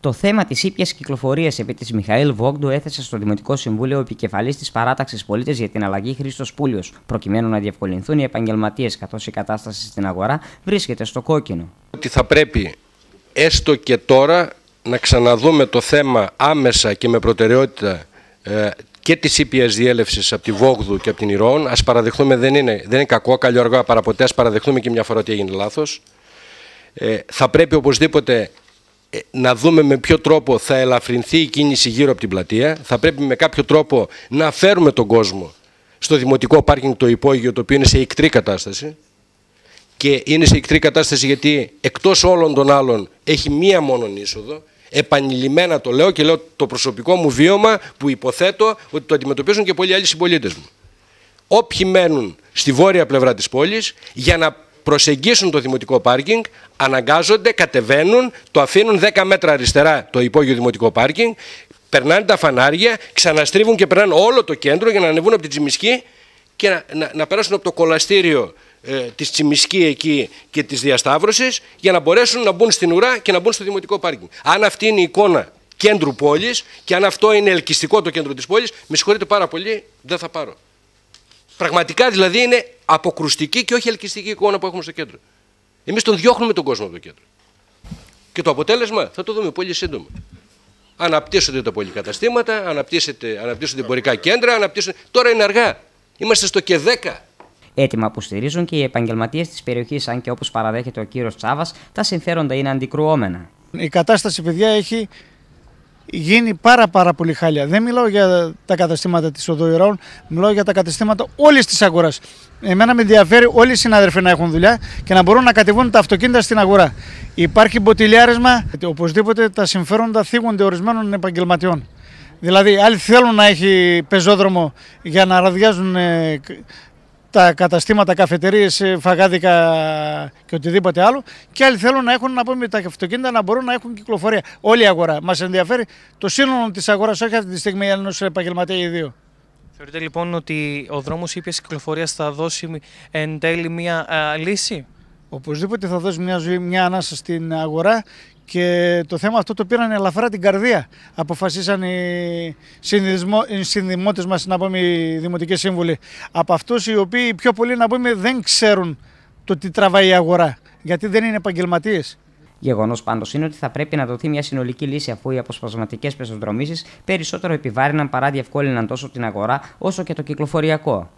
Το θέμα της ήπιας κυκλοφορίας επί της Μιχαήλ Βόγκντο έθεσε στο Δημοτικό Συμβούλιο ο επικεφαλής της παράταξης Πολίτες για την Αλλαγή Χρήστος Πούλιος, προκειμένου να διευκολυνθούν οι επαγγελματίες καθώς η κατάσταση στην αγορά βρίσκεται στο κόκκινο. Ότι θα πρέπει έστω και τώρα να ξαναδούμε το θέμα άμεσα και με προτεραιότητα ε, και της ήπιας διέλευσης από τη Βόγκδου και από την Ηρών. Ας παραδεχθούμε, δεν είναι, δεν είναι κακό, καλό παραποτέ, ας παραδεχθούμε και μια φορά ότι έγινε λάθος. Ε, θα πρέπει οπωσδήποτε ε, να δούμε με ποιο τρόπο θα ελαφρυνθεί η κίνηση γύρω από την πλατεία. Θα πρέπει με κάποιο τρόπο να φέρουμε τον κόσμο στο δημοτικό πάρκινγκ το υπόγειο, το οποίο είναι σε ικτρή κατάσταση. Και είναι σε ικτρή κατάσταση γιατί εκτός όλων των άλλων έχει μία μόνο είσοδο. Επανειλημμένα το λέω και λέω το προσωπικό μου βίωμα που υποθέτω ότι το αντιμετωπίζουν και πολλοί άλλοι συμπολίτες μου. Όποιοι μένουν στη βόρεια πλευρά της πόλης για να προσεγγίσουν το δημοτικό πάρκινγκ, αναγκάζονται, κατεβαίνουν, το αφήνουν 10 μέτρα αριστερά το υπόγειο δημοτικό πάρκινγκ, περνάνε τα φανάρια, ξαναστρίβουν και περνάνε όλο το κέντρο για να ανεβούν από την Τσιμισκή και να, να, να περάσουν από το κολαστήριο ε, της Τσιμισκή εκεί και της Διασταύρωσης, για να μπορέσουν να μπουν στην ουρά και να μπουν στο δημοτικό πάρκινγκ. Αν αυτή είναι η εικόνα κέντρου πόλης και αν αυτό είναι ελκυστικό το κέντρο της πόλης, με συγχωρείτε πάρα πολύ, δεν θα πάρω. Πραγματικά δηλαδή είναι αποκρουστική και όχι ελκυστική εικόνα που έχουμε στο κέντρο. Εμείς τον διώχνουμε τον κόσμο από το κέντρο. Και το αποτέλεσμα θα το δούμε πολύ σύντομα. Αναπτύσσονται τα πολυκαταστήματα, αναπτύσσονται, αναπτύσσονται εμπορικά κέντρα, αναπτύσσονται. Τώρα είναι αργά. Είμαστε στο και 10. Έτοιμα που στηρίζουν και οι επαγγελματίες της περιοχής, αν και όπως παραδέχεται ο κύριος Τσάβας, τα συμφέροντα είναι αντικρουόμενα. Η κατάσταση, παιδιά, έχει γίνει πάρα πάρα πολύ χάλια. Δεν μιλάω για τα καταστήματα της Οδοϊράων, μιλάω για τα καταστήματα όλης της αγοράς. Εμένα με ενδιαφέρει όλοι οι συνάδελφοι να έχουν δουλειά και να μπορούν να κατεβούν τα αυτοκίνητα στην αγορά. Υπάρχει μποτιλιάρισμα, οπωσδήποτε τα συμφέροντα θίγονται ορισμένων επαγγελματιών. Δηλαδή, άλλοι θέλουν να έχει πεζόδρομο για να ραδιάζουν ε, τα καταστήματα, καφετερίες, ε, φαγάδικα και οτιδήποτε άλλο και άλλοι θέλουν να έχουν να πούμε τα αυτοκίνητα να μπορούν να έχουν κυκλοφορία. Όλη η αγορά. Μας ενδιαφέρει το σύνολο της αγοράς, όχι αυτή τη στιγμή ενός επαγγελματία ή δύο. Θεωρείτε λοιπόν ότι ο δρόμος ήπιας κυκλοφορίας θα δώσει εν τέλει μια λύση. Οπωσδήποτε θα δώσει μια ζωή, μια ανάσα στην αγορά και το θέμα αυτό το πήραν ελαφρά την καρδία. Αποφασίσαν οι συνδημότε μας, να πούμε, οι δημοτικοί σύμβουλοι. Από αυτούς οι οποίοι πιο πολύ να πούμε, δεν ξέρουν το τι τραβάει η αγορά. Γιατί δεν είναι επαγγελματίες. Γεγονός πάντως είναι ότι θα πρέπει να δοθεί μια συνολική λύση, αφού οι αποσπασματικές πεζοδρομήσεις περισσότερο επιβάρυναν παρά διευκόλυναν τόσο την αγορά όσο και το κυκλοφοριακό.